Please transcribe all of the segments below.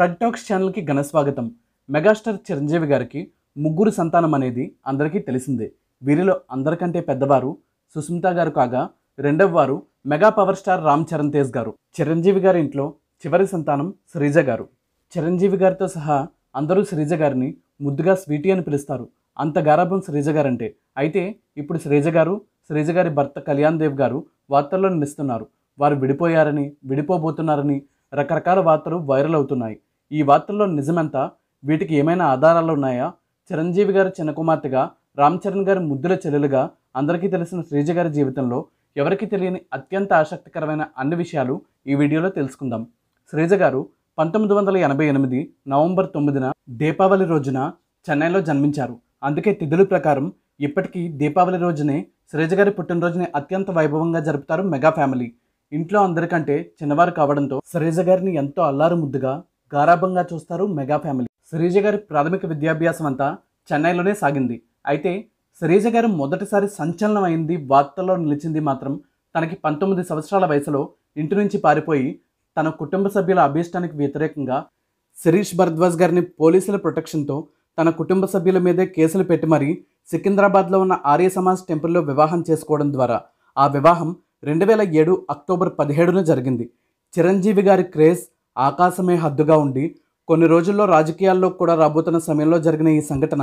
talks ఛానల్కి ఘనస్వాగతం megastar Chiranjeevi గారికి ముగ్గురు సంతానం అనేది అందరికీ తెలిసిందే వీరిలో అందరికంటే పెద్దవారు సుస్మిత గారు కాగా రెండవ వారు mega power star Ram Charan Tej garu Chiranjeevi గారి ఇంట్లో చివరి సంతానం శ్రీజ గారు చిరంజీవి గారితో సహా అందరూ శ్రీజ గారిని ముద్దుగా స్వీటీ అని పిలుస్తారు అంత గారాభం శ్రీజ గారంటే అయితే ఇప్పుడు శ్రీజ గారు శ్రీజ గారి భర్త కళ్యాణ్ దేవ్ గారు వార్తల్లో నిలుస్తున్నారు వారు విడిపోయారని విడిపోబోతున్నారని రకరకాల వార్తలు వైరల్ అవుతున్నాయి ఈ వార్తల్లో నిజమెంత వీటికి ఏమైనా ఆధారాలు ఉన్నాయా చిరంజీవి గారు చిన్న కుమార్తెగా రామ్ చరణ్ గారి ముద్దుల చెల్లెలుగా అందరికీ తెలిసిన శ్రీజ గారి జీవితంలో ఎవరికి తెలియని అత్యంత ఆసక్తికరమైన అన్ని విషయాలు ఈ వీడియోలో తెలుసుకుందాం శ్రీజ గారు పంతొమ్మిది వందల ఎనభై ఎనిమిది నవంబర్ తొమ్మిదిన దీపావళి రోజున చెన్నైలో జన్మించారు అందుకే తిథుల ప్రకారం ఇప్పటికీ దీపావళి రోజునే శ్రీజ గారి పుట్టినరోజుని అత్యంత వైభవంగా జరుపుతారు మెగా ఫ్యామిలీ ఇంట్లో అందరికంటే చిన్నవారు కావడంతో శ్రీజ గారిని ఎంతో అల్లారు ముద్దుగా గారాభంగా చూస్తారు మెగా ఫ్యామిలీ శ్రీజ గారి ప్రాథమిక విద్యాభ్యాసం అంతా చెన్నైలోనే సాగింది అయితే శ్రీజ గారు మొదటిసారి సంచలనం అయింది వార్తల్లో నిలిచింది మాత్రం తనకి పంతొమ్మిది సంవత్సరాల వయసులో ఇంటి నుంచి పారిపోయి తన కుటుంబ సభ్యుల అభీష్టానికి వ్యతిరేకంగా శిరీష్ భరద్వాజ్ గారిని పోలీసుల ప్రొటెక్షన్తో తన కుటుంబ సభ్యుల మీదే కేసులు పెట్టి మరీ సికింద్రాబాద్లో ఉన్న ఆర్య సమాజ్ టెంపుల్లో వివాహం చేసుకోవడం ద్వారా ఆ వివాహం రెండు వేల ఏడు అక్టోబర్ పదిహేడున జరిగింది చిరంజీవి గారి క్రేజ్ ఆకాశమే హద్దుగా ఉండి కొన్ని రోజుల్లో రాజకీయాల్లో కూడా రాబోతున్న సమయంలో జరిగిన ఈ సంఘటన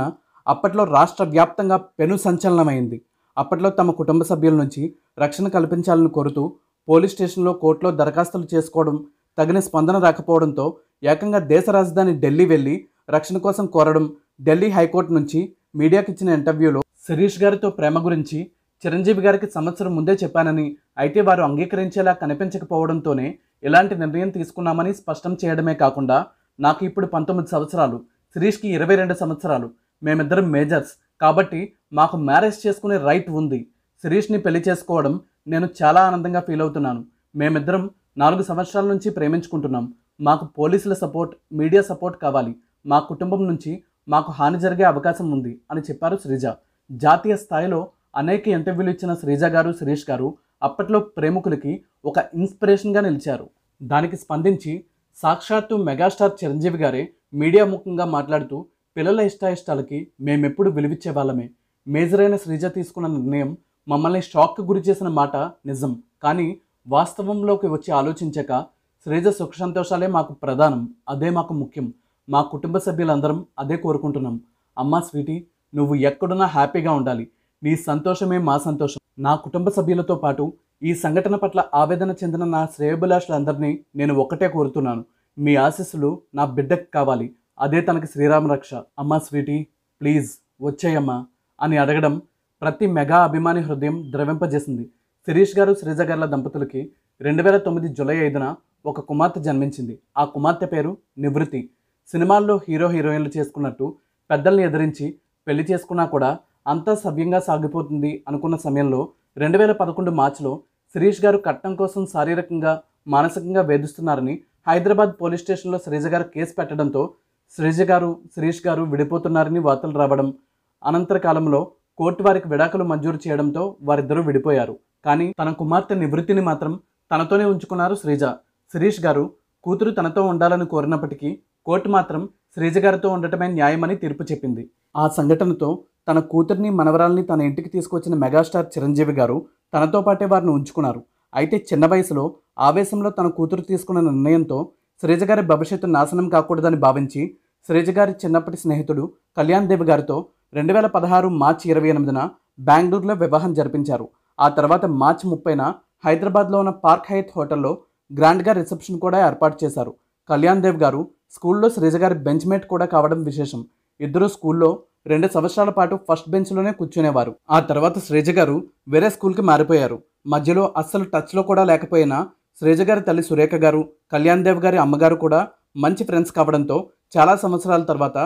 అప్పట్లో రాష్ట్ర వ్యాప్తంగా పెను సంచలనమైంది అప్పట్లో తమ కుటుంబ సభ్యుల నుంచి రక్షణ కల్పించాలని కోరుతూ పోలీస్ స్టేషన్లో కోర్టులో దరఖాస్తులు చేసుకోవడం తగిన స్పందన రాకపోవడంతో ఏకంగా దేశ రాజధాని ఢిల్లీ వెళ్ళి రక్షణ కోసం కోరడం ఢిల్లీ హైకోర్టు నుంచి మీడియాకి ఇచ్చిన ఇంటర్వ్యూలో శిరీష్ గారితో ప్రేమ గురించి చిరంజీవి గారికి సంవత్సరం ముందే చెప్పానని అయితే వారు అంగీకరించేలా కనిపించకపోవడంతోనే ఎలాంటి నిర్ణయం తీసుకున్నామని స్పష్టం చేయడమే కాకుండా నాకు ఇప్పుడు పంతొమ్మిది సంవత్సరాలు శిరీష్కి ఇరవై రెండు సంవత్సరాలు మేమిద్దరం మేజర్స్ కాబట్టి మాకు మ్యారేజ్ చేసుకునే రైట్ ఉంది శిరీష్ని పెళ్లి చేసుకోవడం నేను చాలా ఆనందంగా ఫీల్ అవుతున్నాను మేమిద్దరం నాలుగు సంవత్సరాల నుంచి ప్రేమించుకుంటున్నాం మాకు పోలీసుల సపోర్ట్ మీడియా సపోర్ట్ కావాలి మా కుటుంబం నుంచి మాకు హాని జరిగే అవకాశం ఉంది అని చెప్పారు శ్రీజ జాతీయ స్థాయిలో అనేక ఇంటర్వ్యూలు ఇచ్చిన శ్రీజ గారు శిరీష్ గారు అప్పట్లో ప్రేమికులకి ఒక ఇన్స్పిరేషన్గా నిలిచారు దానికి స్పందించి సాక్షాత్తు మెగాస్టార్ చిరంజీవి గారే మీడియా ముఖంగా మాట్లాడుతూ పిల్లల ఇష్టాయిష్టాలకి మేమెప్పుడు వాళ్ళమే మేజర్ అయిన శ్రీజ తీసుకున్న నిర్ణయం మమ్మల్ని షాక్కి గురి చేసిన మాట నిజం కానీ వాస్తవంలోకి వచ్చి ఆలోచించాక శ్రీజ సుఖ సంతోషాలే మాకు ప్రధానం అదే మాకు ముఖ్యం మా కుటుంబ సభ్యులందరం అదే కోరుకుంటున్నాం అమ్మా స్వీటీ నువ్వు ఎక్కడున్నా హ్యాపీగా ఉండాలి నీ సంతోషమే మా సంతోషం నా కుటుంబ సభ్యులతో పాటు ఈ సంఘటన పట్ల ఆవేదన చెందిన నా శ్రేయభిలాషులందరినీ నేను ఒకటే కోరుతున్నాను మీ ఆశీస్సులు నా బిడ్డకు కావాలి అదే తనకి శ్రీరామ రక్ష అమ్మ స్వీటీ ప్లీజ్ వచ్చేయమ్మా అని అడగడం ప్రతి మెగా అభిమాని హృదయం ద్రవింపజేసింది శిరీష్ గారు శ్రీజ గారుల దంపతులకి రెండు వేల తొమ్మిది జూలై ఐదున ఒక కుమార్తె జన్మించింది ఆ కుమార్తె పేరు నివృత్తి సినిమాల్లో హీరో హీరోయిన్లు చేసుకున్నట్టు పెద్దల్ని ఎదిరించి పెళ్లి చేసుకున్నా కూడా అంతా సవ్యంగా సాగిపోతుంది అనుకున్న సమయంలో రెండు వేల పదకొండు మార్చిలో శిరీష్ గారు కట్నం కోసం శారీరకంగా మానసికంగా వేధిస్తున్నారని హైదరాబాద్ పోలీస్ స్టేషన్లో శ్రీజ గారు కేసు పెట్టడంతో శ్రీజ గారు శిరీష్ గారు విడిపోతున్నారని వార్తలు రావడం అనంతర కాలంలో కోర్టు వారికి విడాకులు మంజూరు చేయడంతో వారిద్దరూ విడిపోయారు కానీ తన కుమార్తె నివృత్తిని మాత్రం తనతోనే ఉంచుకున్నారు శ్రీజ శిరీష్ గారు కూతురు తనతో ఉండాలని కోరినప్పటికీ కోర్టు మాత్రం శ్రీజ గారితో ఉండటమే న్యాయమని తీర్పు చెప్పింది ఆ సంఘటనతో తన కూతుర్ని మనవరాల్ని తన ఇంటికి తీసుకొచ్చిన మెగాస్టార్ చిరంజీవి గారు తనతో పాటే వారిని ఉంచుకున్నారు అయితే చిన్న వయసులో ఆవేశంలో తన కూతురు తీసుకున్న నిర్ణయంతో శ్రీజ గారి భవిష్యత్తు నాశనం కాకూడదని భావించి శ్రీజ గారి చిన్నప్పటి స్నేహితుడు కళ్యాణ్ దేవి గారితో రెండు వేల పదహారు మార్చి ఇరవై ఎనిమిదిన బెంగళూరులో వివాహం జరిపించారు ఆ తర్వాత మార్చి ముప్పైన హైదరాబాద్లో ఉన్న పార్క్ హైత్ హోటల్లో గ్రాండ్గా రిసెప్షన్ కూడా ఏర్పాటు చేశారు కళ్యాణ్ దేవ్ గారు స్కూల్లో శ్రీజ గారి బెంచ్ మేట్ కూడా కావడం విశేషం ఇద్దరు స్కూల్లో రెండు సంవత్సరాల పాటు ఫస్ట్ బెంచ్లోనే కూర్చునేవారు ఆ తర్వాత శ్రేజ గారు వేరే స్కూల్కి మారిపోయారు మధ్యలో అస్సలు టచ్లో కూడా లేకపోయినా శ్రేజ గారి తల్లి సురేఖ గారు కళ్యాణ్ దేవ్ గారి అమ్మగారు కూడా మంచి ఫ్రెండ్స్ కావడంతో చాలా సంవత్సరాల తర్వాత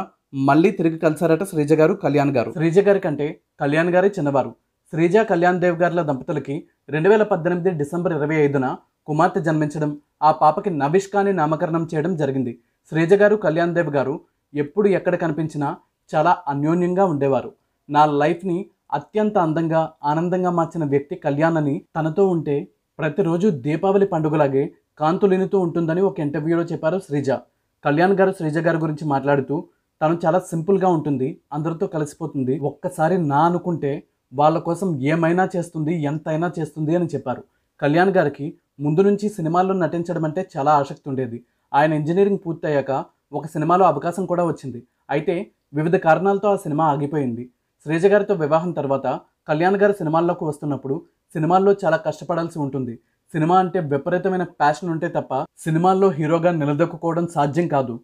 మళ్ళీ తిరిగి కలిశారట శ్రీజ గారు కళ్యాణ్ గారు శ్రీజ గారి కంటే కళ్యాణ్ గారే చిన్నవారు శ్రీజ కళ్యాణ్ దేవ్ గారుల దంపతులకి రెండు వేల పద్దెనిమిది డిసెంబర్ ఇరవై ఐదున కుమార్తె జన్మించడం ఆ పాపకి నవిష్కాని నామకరణం చేయడం జరిగింది శ్రీజ గారు కళ్యాణ్ దేవ్ గారు ఎప్పుడు ఎక్కడ కనిపించినా చాలా అన్యోన్యంగా ఉండేవారు నా లైఫ్ని అత్యంత అందంగా ఆనందంగా మార్చిన వ్యక్తి కళ్యాణ్ అని తనతో ఉంటే ప్రతిరోజు దీపావళి పండుగలాగే కాంతులినుతూ ఉంటుందని ఒక ఇంటర్వ్యూలో చెప్పారు శ్రీజ కళ్యాణ్ గారు శ్రీజ గారి గురించి మాట్లాడుతూ తను చాలా సింపుల్గా ఉంటుంది అందరితో కలిసిపోతుంది ఒక్కసారి నా అనుకుంటే వాళ్ళ కోసం ఏమైనా చేస్తుంది ఎంతైనా చేస్తుంది అని చెప్పారు కళ్యాణ్ గారికి ముందు నుంచి సినిమాల్లో నటించడం అంటే చాలా ఆసక్తి ఉండేది ఆయన ఇంజనీరింగ్ పూర్తయ్యాక ఒక సినిమాలో అవకాశం కూడా వచ్చింది అయితే వివిధ కారణాలతో ఆ సినిమా ఆగిపోయింది శ్రీజ గారితో వివాహం తర్వాత కళ్యాణ్ గారు సినిమాల్లోకి వస్తున్నప్పుడు సినిమాల్లో చాలా కష్టపడాల్సి ఉంటుంది సినిమా అంటే విపరీతమైన ప్యాషన్ ఉంటే తప్ప సినిమాల్లో హీరోగా నిలదొక్కుకోవడం సాధ్యం కాదు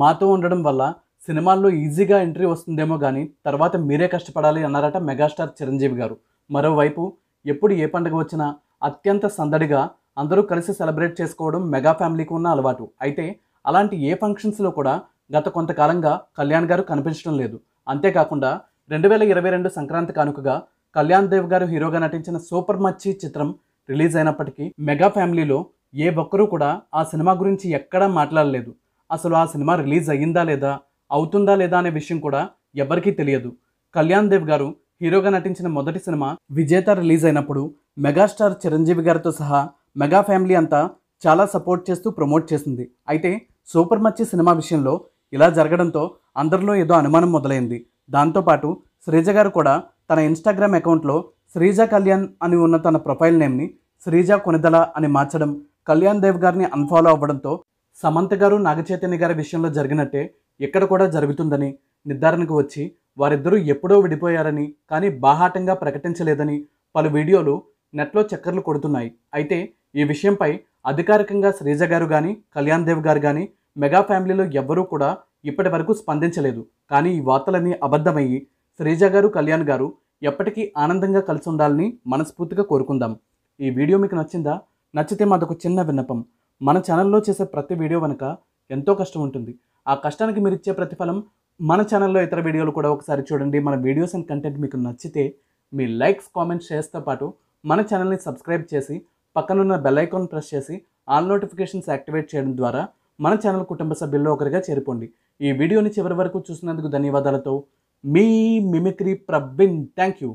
మాతో ఉండడం వల్ల సినిమాల్లో ఈజీగా ఎంట్రీ వస్తుందేమో కానీ తర్వాత మీరే కష్టపడాలి అన్నారట మెగాస్టార్ చిరంజీవి గారు మరోవైపు ఎప్పుడు ఏ పండుగ వచ్చినా అత్యంత సందడిగా అందరూ కలిసి సెలబ్రేట్ చేసుకోవడం మెగా ఫ్యామిలీకి ఉన్న అలవాటు అయితే అలాంటి ఏ ఫంక్షన్స్లో కూడా గత కొంతకాలంగా కళ్యాణ్ గారు కనిపించడం లేదు అంతేకాకుండా రెండు వేల ఇరవై రెండు సంక్రాంతి కానుకగా కళ్యాణ్ దేవ్ గారు హీరోగా నటించిన సూపర్ మచ్చి చిత్రం రిలీజ్ అయినప్పటికీ మెగా ఫ్యామిలీలో ఏ ఒక్కరూ కూడా ఆ సినిమా గురించి ఎక్కడా మాట్లాడలేదు అసలు ఆ సినిమా రిలీజ్ అయ్యిందా లేదా అవుతుందా లేదా అనే విషయం కూడా ఎవరికీ తెలియదు కళ్యాణ్ దేవ్ గారు హీరోగా నటించిన మొదటి సినిమా విజేత రిలీజ్ అయినప్పుడు మెగాస్టార్ చిరంజీవి గారితో సహా మెగా ఫ్యామిలీ అంతా చాలా సపోర్ట్ చేస్తూ ప్రమోట్ చేసింది అయితే సూపర్ మచ్చి సినిమా విషయంలో ఇలా జరగడంతో అందరిలో ఏదో అనుమానం మొదలైంది దాంతోపాటు శ్రీజ గారు కూడా తన ఇన్స్టాగ్రామ్ అకౌంట్లో శ్రీజ కళ్యాణ్ అని ఉన్న తన ప్రొఫైల్ నేమ్ని శ్రీజ కొనిదల అని మార్చడం కళ్యాణ్ దేవ్ గారిని అన్ఫాలో అవ్వడంతో సమంత గారు నాగచైతన్య గారి విషయంలో జరిగినట్టే ఇక్కడ కూడా జరుగుతుందని నిర్ధారణకు వచ్చి వారిద్దరూ ఎప్పుడో విడిపోయారని కానీ బాహాటంగా ప్రకటించలేదని పలు వీడియోలు నెట్లో చక్కర్లు కొడుతున్నాయి అయితే ఈ విషయంపై అధికారికంగా శ్రీజ గారు కానీ కళ్యాణ్ దేవ్ గారు కానీ మెగా ఫ్యామిలీలో ఎవ్వరూ కూడా ఇప్పటి వరకు స్పందించలేదు కానీ ఈ వార్తలన్నీ అబద్ధమయ్యి శ్రీజ గారు కళ్యాణ్ గారు ఎప్పటికీ ఆనందంగా కలిసి ఉండాలని మనస్ఫూర్తిగా కోరుకుందాం ఈ వీడియో మీకు నచ్చిందా నచ్చితే మాదొక చిన్న విన్నపం మన ఛానల్లో చేసే ప్రతి వీడియో వెనుక ఎంతో కష్టం ఉంటుంది ఆ కష్టానికి మీరు ఇచ్చే ప్రతిఫలం మన ఛానల్లో ఇతర వీడియోలు కూడా ఒకసారి చూడండి మన వీడియోస్ అండ్ కంటెంట్ మీకు నచ్చితే మీ లైక్స్ కామెంట్స్ షేర్స్తో పాటు మన ఛానల్ని సబ్స్క్రైబ్ చేసి పక్కనున్న బెల్ ఐకాన్ ప్రెస్ చేసి ఆల్ నోటిఫికేషన్స్ యాక్టివేట్ చేయడం ద్వారా మన ఛానల్ కుటుంబ సభ్యుల్లో ఒకరిగా చేరుకోండి ఈ వీడియోని చివరి వరకు చూసినందుకు ధన్యవాదాలతో మీ మిమిక్రీ ప్రబిన్ థ్యాంక్ యూ